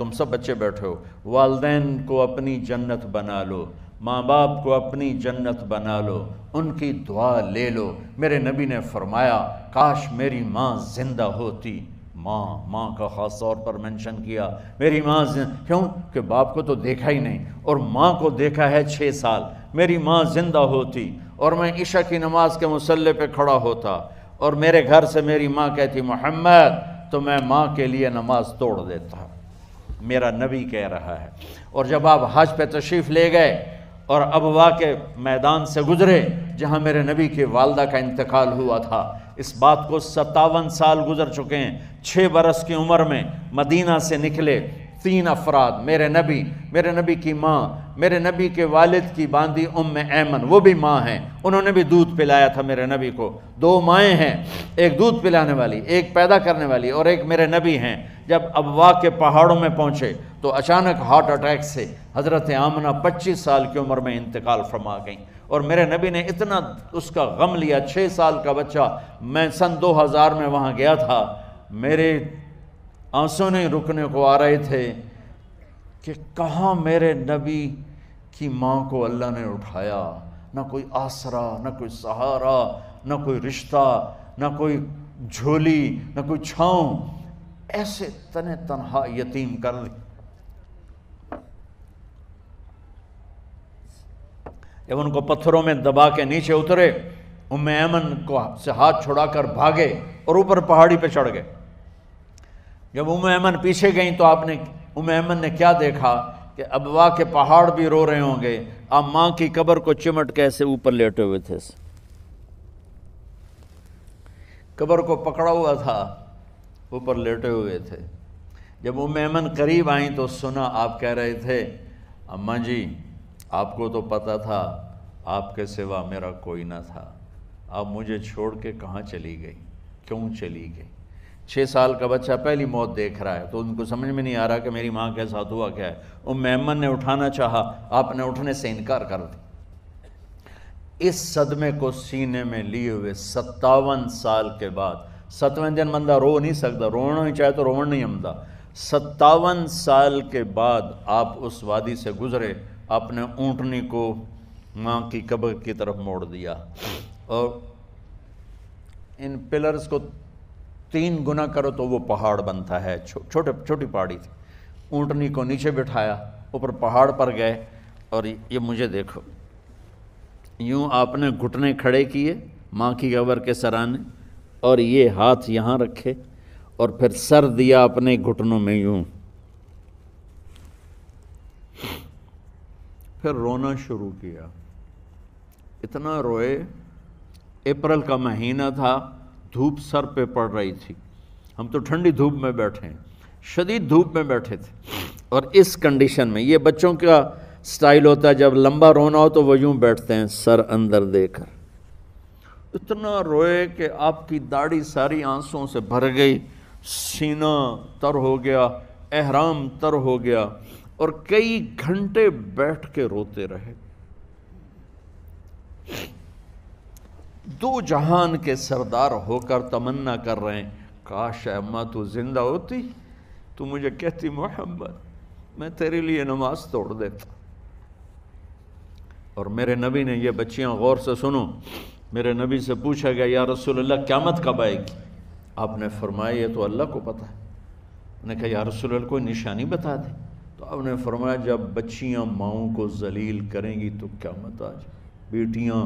तुम सब बच्चे बैठे हो वालदेन को अपनी जन्नत बना लो माँ बाप को अपनी जन्नत बना लो उनकी दुआ ले लो मेरे नबी ने फरमाया काश मेरी माँ ज़िंदा होती माँ माँ का ख़ास तौर पर मेंशन किया मेरी माँ क्यों कि बाप को तो देखा ही नहीं और माँ को देखा है छः साल मेरी माँ ज़िंदा होती और मैं ईशा की नमाज के मसल्ले पे खड़ा होता और मेरे घर से मेरी माँ कहती मोहम्मद तो मैं माँ के लिए नमाज़ तोड़ देता मेरा नबी कह रहा है और जब आप हज पे तशरीफ़ ले गए और अबवा के मैदान से गुज़रे जहाँ मेरे नबी के वालदा का इंतकाल हुआ था इस बात को सत्तावन साल गुज़र चुके हैं छः बरस की उम्र में मदीना से निकले तीन अफराद मेरे नबी मेरे नबी की माँ मेरे नबी के वालिद की बांदी उम ऐमन वो भी माँ हैं उन्होंने भी दूध पिलाया था मेरे नबी को दो माएँ हैं एक दूध पिलाने वाली एक पैदा करने वाली और एक मेरे नबी हैं जब अबवा के पहाड़ों में पहुँचे तो अचानक हार्ट अटैक से हज़रत आमना पच्चीस साल की उम्र में इंतकाल फरमा गई और मेरे नबी ने इतना उसका गम लिया छः साल का बच्चा मैं सन हज़ार में वहाँ गया था मेरे आंसू नहीं रुकने को आ रहे थे कि कहाँ मेरे नबी की माँ को अल्लाह ने उठाया ना कोई आसरा ना कोई सहारा ना कोई रिश्ता ना कोई झोली ना कोई छाँव ऐसे तने तनहा यतीम कर जब उनको पत्थरों में दबा के नीचे उतरे उम ऐमन को से हाथ छुड़ाकर भागे और ऊपर पहाड़ी पे चढ़ गए जब उम ऐमन पीछे गई तो आपने उम ऐमन ने क्या देखा कि अबवा के पहाड़ भी रो रहे होंगे अब माँ की कब्र को चिमट कैसे ऊपर लेटे हुए थे कब्र को पकड़ा हुआ था ऊपर लेटे हुए थे जब उम ऐमन करीब आई तो सुना आप कह रहे थे अम्मा जी आपको तो पता था आपके सिवा मेरा कोई ना था आप मुझे छोड़ के कहाँ चली गई क्यों चली गई छः साल का बच्चा पहली मौत देख रहा है तो उनको समझ में नहीं आ रहा कि मेरी माँ के साथ हुआ क्या है उम मेहमान ने उठाना चाहा आपने उठने से इनकार कर दी इस सदमे को सीने में लिए हुए सत्तावन साल के बाद सतवें दिन बंदा रो नहीं सकता रोना ही चाहे तो रोवन नहीं हमदा सत्तावन साल के बाद आप उस वादी से गुजरे आपने ऊँटनी को माँ की कब्र की तरफ मोड़ दिया और इन पिलर्स को तीन गुना करो तो वो पहाड़ बनता है छो, छोटे छोटी पहाड़ी थी ऊँटनी को नीचे बिठाया ऊपर पहाड़ पर गए और ये मुझे देखो यूँ आपने घुटने खड़े किए माँ की गबर के सराने और ये हाथ यहाँ रखे और फिर सर दिया अपने घुटनों में यूँ फिर रोना शुरू किया इतना रोए अप्रैल का महीना था धूप सर पे पड़ रही थी हम तो ठंडी धूप में बैठे हैं शदीद धूप में बैठे थे और इस कंडीशन में ये बच्चों का स्टाइल होता है जब लंबा रोना हो तो वह यूँ बैठते हैं सर अंदर देकर इतना रोए कि आपकी दाढ़ी सारी आंसुओं से भर गई सीना तर हो गया एहराम तर हो गया और कई घंटे बैठ के रोते रहे दो जहान के सरदार होकर तमन्ना कर रहे हैं काश अम्मा तो ज़िंदा होती तो मुझे कहती मोहम्मद मैं तेरे लिए नमाज तोड़ देता और मेरे नबी ने यह बच्चियाँ गौर से सुनो मेरे नबी से पूछा गया या रसूल अल्लाह क्यामत कब आएगी आपने फरमाया ये तो अल्लाह को पता है कहा या रसूल अल्लाह कोई निशानी बता दे तो आपने फरमाया जब बच्चियाँ माओ को जलील करेंगी तो क्या आ जाए बेटियाँ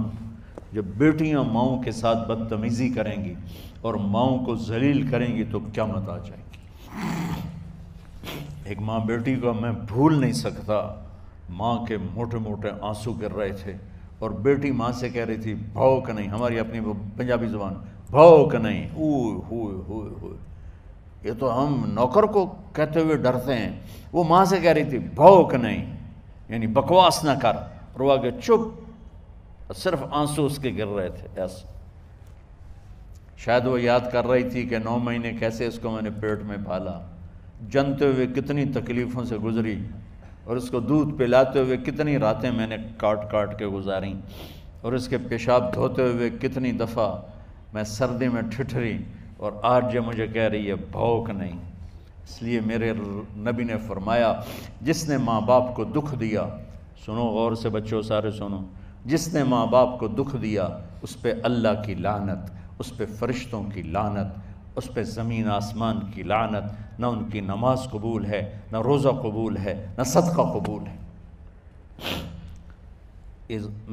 जब बेटियां माओं के साथ बदतमीज़ी करेंगी और माओं को जलील करेंगी तो क्या मत आ जाएगी एक माँ बेटी को मैं भूल नहीं सकता माँ के मोटे मोटे आंसू गिर रहे थे और बेटी माँ से कह रही थी भाव का नहीं हमारी अपनी पंजाबी ज़बान भाव का नहीं ओ हो ये तो हम नौकर को कहते हुए डरते हैं वो माँ से कह रही थी भाव का नहीं यानी बकवास ना कर और आगे चुप सिर्फ आंसू उसके गिर रहे थे यस शायद वो याद कर रही थी कि नौ महीने कैसे इसको मैंने पेट में पाला जनते हुए कितनी तकलीफ़ों से गुजरी और उसको दूध पिलाते हुए कितनी रातें मैंने काट काट के गुजारी और इसके पेशाब धोते हुए कितनी दफ़ा मैं सर्दी में ठिठरी और आज ये मुझे कह रही है भौक नहीं इसलिए मेरे नबी ने फरमाया जिसने माँ बाप को दुख दिया सुनो गौर से बच्चों सारे सुनो जिसने माँ बाप को दुख दिया उस पर अल्लाह की लानत उस पर फरिश्तों की लानत उस पर ज़मीन आसमान की लानत ना उनकी नमाज कबूल है ना रोज़ा कबूल है न सदका कबूल है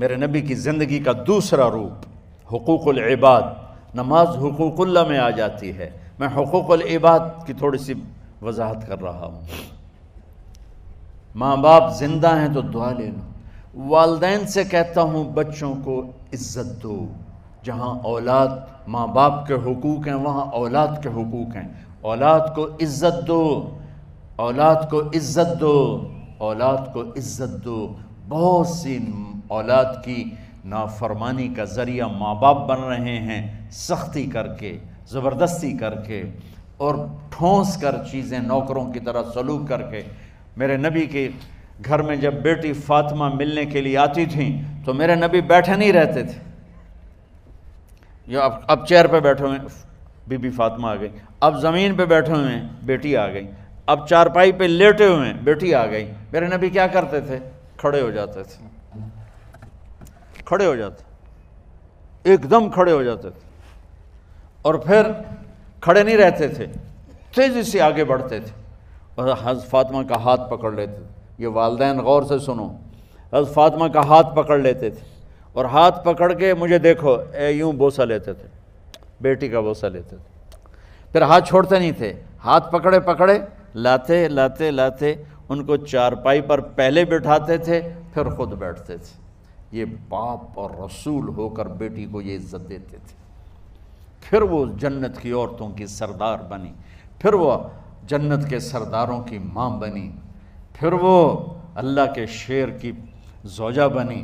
मेरे नबी की ज़िंदगी का दूसरा रूप हकूक़ुलबाद नमाज हकूक़ल्ला में आ जाती है मैं हकूक़ुलबाद की थोड़ी सी वजाहत कर रहा हूँ माँ बाप ज़िंदा हैं तो दुआ ले लो वालदेन से कहता हूँ बच्चों को इज़्ज़त दो जहाँ औलाद माँ बाप के हकूक़ हैं वहाँ औलाद के हकूक़ हैं औलाद को इज़्ज़त दो औलाद को इज़्ज़त दो औलाद को इज़्ज़त दो बहुत सी औलाद की नाफरमानी का ज़रिया माँ बाप बन रहे हैं सख्ती करके ज़बरदस्ती करके और ठोंस कर चीज़ें नौकरों की तरह सलूक करके मेरे नबी के घर में जब बेटी फातिमा मिलने के लिए आती थी तो मेरे नबी बैठे नहीं रहते थे जो अब अब चेयर पे बैठे हुए बीबी फातिमा आ गई अब ज़मीन पे बैठे हुए हैं बेटी आ गई अब चारपाई पे लेटे हुए हैं बेटी आ गई मेरे नबी क्या करते थे खड़े हो जाते थे खड़े हो जाते एकदम खड़े हो जाते थे और फिर खड़े नहीं रहते थे तेज़ी से आगे बढ़ते थे और फातिमा का हाथ पकड़ लेते थे ये वालदेन गौर से सुनो हज़रत फातमा का हाथ पकड़ लेते थे और हाथ पकड़ के मुझे देखो यूँ बोसा लेते थे बेटी का बोसा लेते थे फिर हाथ छोड़ते नहीं थे हाथ पकड़े पकड़े लाते लाते लाते उनको चारपाई पर पहले बैठाते थे फिर खुद बैठते थे ये बाप और रसूल होकर बेटी को ये इज्जत देते थे फिर वो जन्नत की औरतों की सरदार बनी फिर वह जन्नत के सरदारों की माँ बनी फिर वो अल्लाह के शेर की जोजा बनी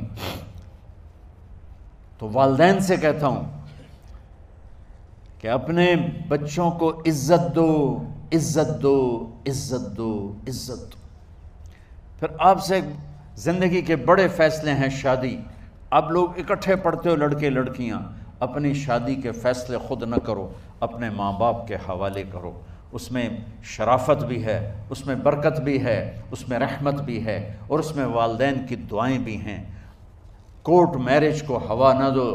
तो वालदेन से कहता हूं कि अपने बच्चों को इज्जत दो इज्जत दो इज्जत दो इज्जत दो फिर आपसे ज़िंदगी के बड़े फैसले हैं शादी आप लोग इकट्ठे पढ़ते हो लड़के लड़कियां अपनी शादी के फैसले खुद न करो अपने माँ बाप के हवाले करो उसमें शराफत भी है उसमें बरकत भी है उसमें रहमत भी है और उसमें वालदेन की दुआएं भी हैं कोर्ट मैरिज को हवा ना दो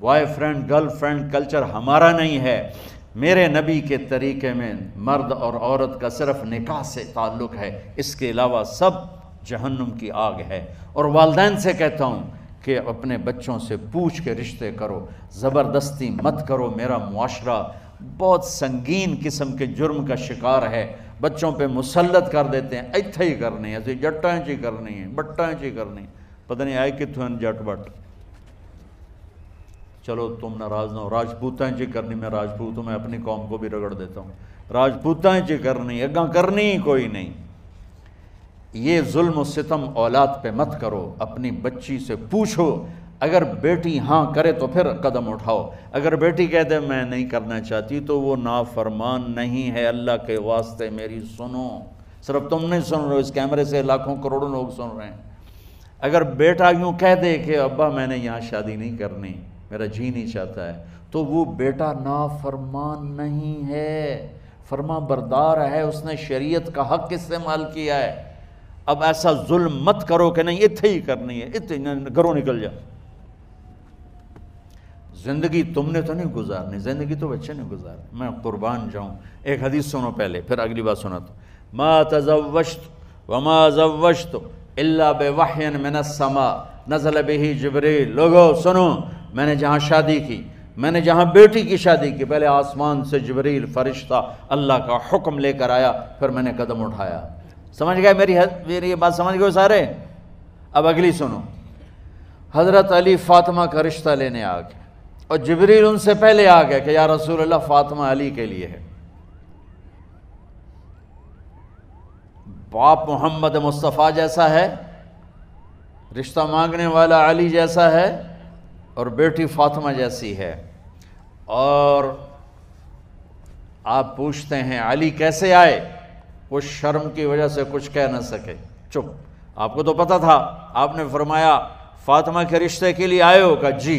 बॉयफ्रेंड गर्लफ्रेंड कल्चर हमारा नहीं है मेरे नबी के तरीके में मर्द और औरत का सिर्फ निकाह से ताल्लुक़ है इसके अलावा सब जहन्नुम की आग है और वालदेन से कहता हूँ कि अपने बच्चों से पूछ के रिश्ते करो ज़बरदस्ती मत करो मेरा मुआरा बहुत संगीन किस्म के जुर्म का शिकार है बच्चों पे मुसलत कर देते हैं इत्थे ही करनी है असं जट्टा ची करनी है बट्टा ची करनी पता नहीं आए कितों जट बट चलो तुम नाराज ना हो राजपूतों ची करनी मैं राजपूत हूँ मैं अपनी कौम को भी रगड़ देता हूँ राजपूतों ची करनी अग् करनी ही कोई नहीं ये जुल्म सितम औलाद पे मत करो अपनी बच्ची से पूछो अगर बेटी हाँ करे तो फिर कदम उठाओ अगर बेटी कह दे मैं नहीं करना चाहती तो वो नाफरमान नहीं है अल्लाह के वास्ते मेरी सुनो सिर्फ तुम नहीं सुन रहे हो इस कैमरे से लाखों करोड़ों लोग सुन रहे हैं अगर बेटा यूँ कह दे कि अब्बा मैंने यहाँ शादी नहीं करनी मेरा जी नहीं चाहता है तो वो बेटा नाफरमान नहीं है फरमा बरदार है उसने शरीयत का हक इस्तेमाल किया है अब ऐसा जुल्म मत करो कि नहीं इतने ही करनी है इतने घरों निकल जाओ ज़िंदगी तुमने तो नहीं गुजारनी ज़िंदगी तो बच्चे ने गुजार मैं कुर्बान जाऊँ एक हदीस सुनो पहले फिर अगली बात सुना तो मा तजवशत व मा जवशत अल्ला बेवाहन मैन समा नजल बही जबरे लोगो सुनो मैंने जहाँ शादी की मैंने जहाँ बेटी की शादी की पहले आसमान से जबरील फरिश्ता अल्लाह का हुक्म लेकर आया फिर मैंने कदम उठाया समझ गए मेरी मेरी ये बात समझ गए सारे अब अगली सुनो हज़रत अली फ़ातिमा का रिश्ता लेने आ गए और जबरील उनसे पहले आ गया कि या रसूल अल्लाह फातिमा अली के लिए है बाप मोहम्मद मुस्तफ़ा जैसा है रिश्ता मांगने वाला अली जैसा है और बेटी फातिमा जैसी है और आप पूछते हैं अली कैसे आए वो शर्म की वजह से कुछ कह ना सके चुप आपको तो पता था आपने फरमाया फातिमा के रिश्ते के लिए आए होगा जी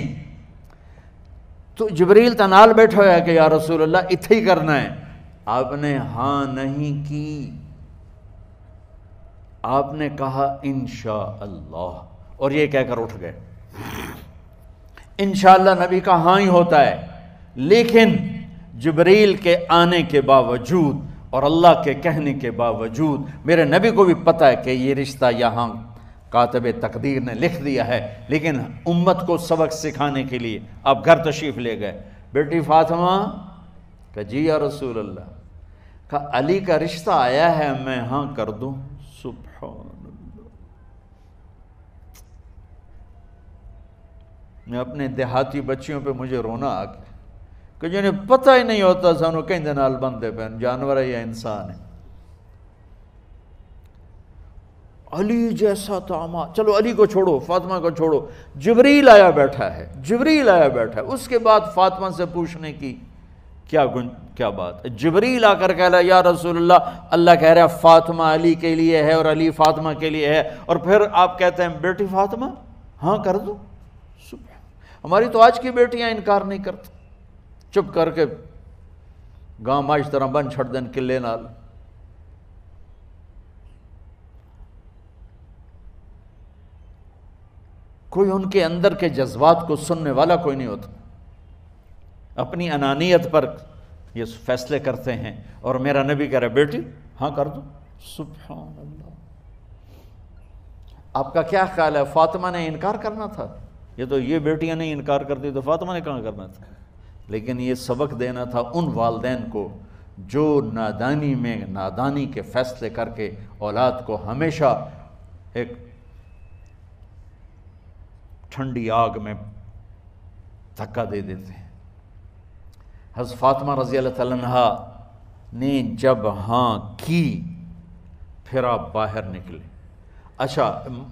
तो जबरील तनाल नाल बैठा होया कि यार रसूल अल्लाह इत ही करना है आपने हाँ नहीं की आपने कहा इन अल्लाह और ये कहकर उठ गए इन नबी का हाँ ही होता है लेकिन जबरील के आने के बावजूद और अल्लाह के कहने के बावजूद मेरे नबी को भी पता है कि ये रिश्ता यहाँ कातब तकदीर ने लिख दिया है लेकिन उम्मत को सबक सिखाने के लिए आप घर तशरीफ़ ले गए बेटी फातिमा का जी या रसूल अल्लाह का अली का रिश्ता आया है मैं हाँ कर दूँ सुबह मैं अपने देहाती बच्चियों पे मुझे रोना आ गया कि जिन्हें पता ही नहीं होता सानू कहीं बंदे पे जानवर है या इंसान है अली जैसा तामा तो चलो अली को छोड़ो फातिमा को छोड़ो जबरील आया बैठा है जबरील आया बैठा है उसके बाद फातिमा से पूछने की क्या गुन क्या बात है जबरील आकर कह रहा है या रसूलुल्लाह अल्लाह कह रहा है फातिमा अली के लिए है और अली फातिमा के लिए है और फिर आप कहते हैं बेटी फातिमा हाँ कर दो सुबह हमारी तो आज की बेटियां इनकार नहीं करती चुप करके गाँव माज तरह बन छट दिन किले नाल कोई उनके अंदर के जज्बात को सुनने वाला कोई नहीं होता अपनी अनानियत पर ये फैसले करते हैं और मेरा नबी कह रहा बेटी हाँ कर दो सुबह आपका क्या ख्याल है फातिमा ने इनकार करना था ये तो ये बेटियां नहीं इनकार करती तो फातिमा ने कहाँ करना था लेकिन ये सबक देना था उन वालदेन को जो नादानी में नादानी के फैसले करके औलाद को हमेशा एक ठंडी आग में धक्का दे देते हैं हज़ फातमा रज़ी तहा ने जब हाँ की फिर आप बाहर निकले अच्छा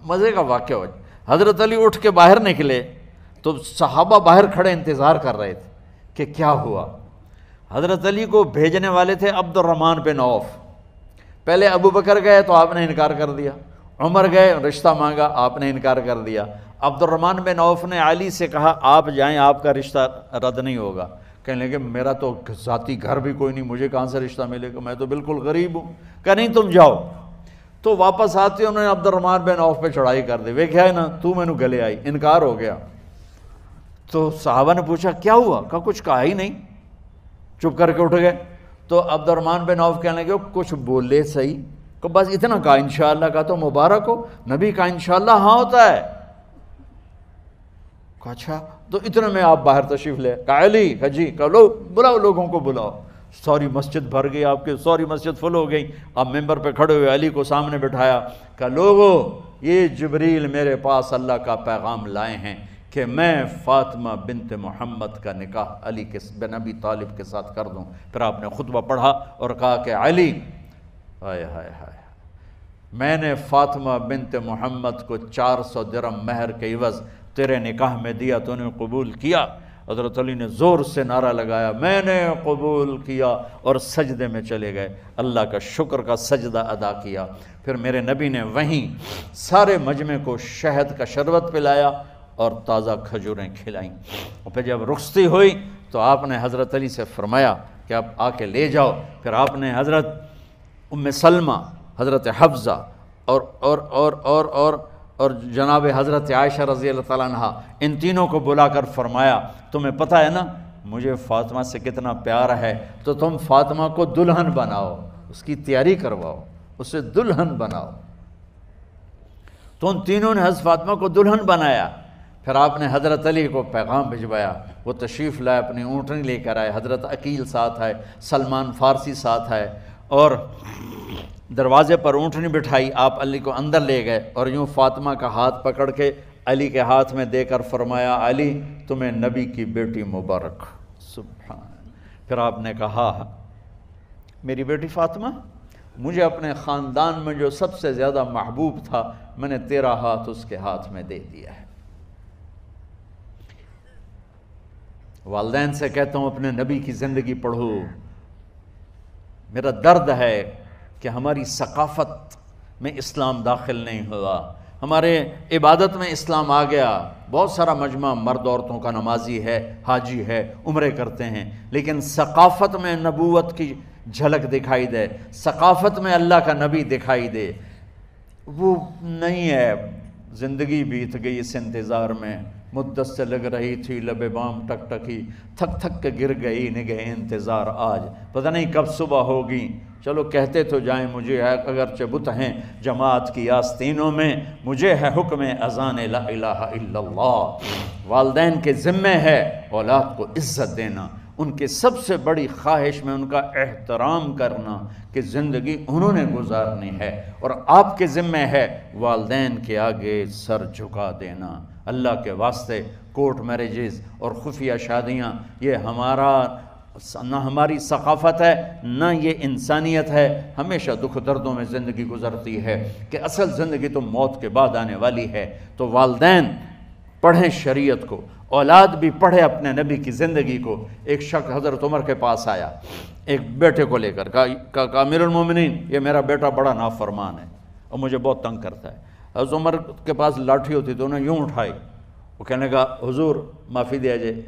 मज़े का वाक्य हो हज़रत अली उठ के बाहर निकले तो सहाबा बाहर खड़े इंतज़ार कर रहे थे कि क्या हुआ हज़रत अली को भेजने वाले थे अब्दुलरहमान बिन औफ पहले अबू बकर गए तो आपने इनकार कर दिया उमर गए रिश्ता मांगा आपने इनकार कर दिया अब्दुलरमान बिन औफ ने अली से कहा आप जाएं आपका रिश्ता रद्द नहीं होगा कहने लगे मेरा तो ज़ाती घर भी कोई नहीं मुझे कहाँ से रिश्ता मिलेगा मैं तो बिल्कुल गरीब हूँ कह नहीं तुम जाओ तो वापस आते उन्होंने अब्दुलरमान बिन औफ पे चढ़ाई कर दी वे क्या है ना तू मैनू गले आई इनकार हो गया तो साहबा ने पूछा क्या हुआ का कुछ कहा ही नहीं चुप करके उठ गए तो अब्दुलरमान बिन औफ कहने लगे कुछ बोले सही को बस इतना कहा इनशाला का तो मुबारक हो नबी का इनशाला हाँ होता है अच्छा तो इतने में आप बाहर तशीफ ले काली हजी कह लो बुलाओ लोगों को बुलाओ सॉरी मस्जिद भर गई आपके सॉरी मस्जिद फुल हो गई आप मेंबर पे खड़े हुए अली को सामने बिठाया कहा लोगो ये जबरील मेरे पास अल्लाह का पैगाम लाए हैं कि मैं फ़ातिमा बिनत मोहम्मद का निकाह अली के बिन अबी तालिब के साथ कर दूँ फिर आपने खुतबा पढ़ा और कहा कि अली हाय हाय हाय मैंने फ़ातिमा बिनत मोहम्मद को चार सौ दरम महर के इवज़ तेरे निकाह में दिया तो उन्हें कबूल किया हज़रत अली ने ज़ोर से नारा लगाया मैंने कबूल किया और सजदे में चले गए अल्लाह का शुक्र का सजदा अदा किया फिर मेरे नबी ने वहीं सारे मजमे को शहद का शरबत पिलाया और ताज़ा खजूरें खिलाईं और फिर जब रुखती हुई तो आपने हज़रत अली से फ़रमाया कि आप आके ले जाओ फिर आपने हज़रत उम सलमा हज़रत हफ्ज़ा और और और और और, और और जनाब हज़रत आयशा रज़ी तह इन तीनों को बुला कर फरमाया तुम्हें पता है ना मुझे फ़ातिमा से कितना प्यार है तो तुम फ़ातिमा को दुल्हन बनाओ उसकी तैयारी करवाओ उसे दुल्हन बनाओ तो उन तीनों ने हज़ फातमा को दुल्हन बनाया फिर आपने हज़रत अली को पैगाम भिजवाया वो तशरीफ़ लाए अपनी ऊँटनी लेकर आए हज़रत अकील साथ आए सलमान फ़ारसी साथ आए और दरवाज़े पर ऊँटनी बिठाई आप अली को अंदर ले गए और यूँ फातिमा का हाथ पकड़ के अली के हाथ में देकर फरमाया अली तुम्हें नबी की बेटी मुबारक सुबह फिर आपने कहा मेरी बेटी फातिमा मुझे अपने ख़ानदान में जो सबसे ज़्यादा महबूब था मैंने तेरा हाथ उसके हाथ में दे दिया है वालदेन से कहता हूँ अपने नबी की ज़िंदगी पढ़ो मेरा दर्द है कि हमारी सकाफ़त में इस्लाम दाखिल नहीं हुआ हमारे इबादत में इस्लाम आ गया बहुत सारा मजमा मर्द औरतों का नमाजी है हाजी है उम्र करते हैं लेकिन सकाफ़त में नबूत की झलक दिखाई दे सकाफ़त में अल्लाह का नबी दिखाई दे वो नहीं है ज़िंदगी बीत गई इस इंतज़ार में मुद्दत से लग रही थी लबे बाम टक टकी थक थक के गिर गई निगह इंतज़ार आज पता नहीं कब सुबह होगी चलो कहते तो जाएं मुझे है अगर चबुत हैं जमात की आस्तीनों में मुझे है हुक्म अजान वालदे के ज़िम्मे है औलाद को इज़्ज़त देना उनके सबसे बड़ी ख्वाहिश में उनका एहतराम करना कि ज़िंदगी उन्होंने गुजारनी है और आपके ज़िम्मे है वालदेन के आगे सर झुका देना अल्लाह के वास्ते कोर्ट मैरिज़ और खुफिया शादियाँ ये हमारा ना हमारी सकाफ़त है ना ये इंसानियत है हमेशा दुख दर्दों में ज़िंदगी गुजरती है कि असल ज़िंदगी तो मौत के बाद आने वाली है तो वालदेन पढ़ें शरीयत को औलाद भी पढ़े अपने नबी की ज़िंदगी को एक शक हज़रत उमर के पास आया एक बेटे को लेकर का, का, ये मेरा बेटा बड़ा नाफरमान है और मुझे बहुत तंग करता है हज़रत उमर के पास लाठी होती तो उन्हें यूँ उठाई वो कहने का हजूर माफ़ी दिया जाए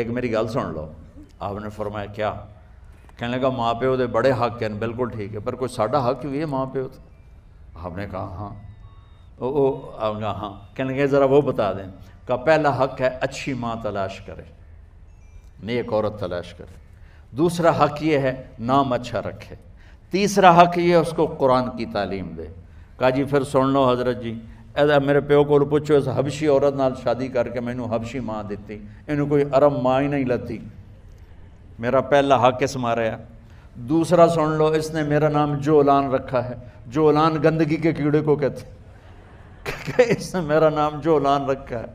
एक मेरी गल सुन लो आपने फरमाया क्या कहने लगा माँ प्यो के बड़े हक हैं बिल्कुल ठीक है पर कोई साढ़ा हक भी है माँ प्यो आपने कहा हाँ ओ, ओ आपने हाँ कहने लगे ज़रा वो बता दें का पहला हक है अच्छी माँ तलाश करे नेक औरत तलाश करे दूसरा हक ये है नाम अच्छा रखे तीसरा हक ये उसको कुरान की तालीम दे कहा जी फिर सुन लो हजरत जी ऐसा मेरे प्यो को पूछो इस हबशी औरत नाल शादी करके मैंने हबशी माँ दी इन्हू कोई अरब माँ ही नहीं लती मेरा पहला हाकिस माराया दूसरा सुन लो इसने मेरा नाम जोलान रखा है जोलान गंदगी के कीड़े को कहते इसने मेरा नाम जोलान रखा है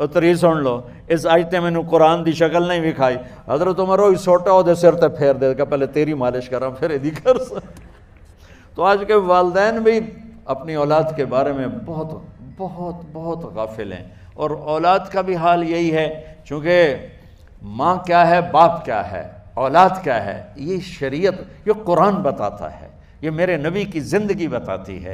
और तरी सुन लो इस अज ते मैंने कुरान की शक्ल नहीं विखाई हजरत तुम वही सोटा वो सिर तक फेर देगा पहले तेरी मालिश करा फिर यदि कर तो आज के वालदेन भी अपनी औलाद के बारे में बहुत बहुत बहुत गाफिल हैं और औलाद का भी हाल यही है चूँकि माँ क्या है बाप क्या है औलाद क्या है ये शरीयत ये कुरान बताता है ये मेरे नबी की ज़िंदगी बताती है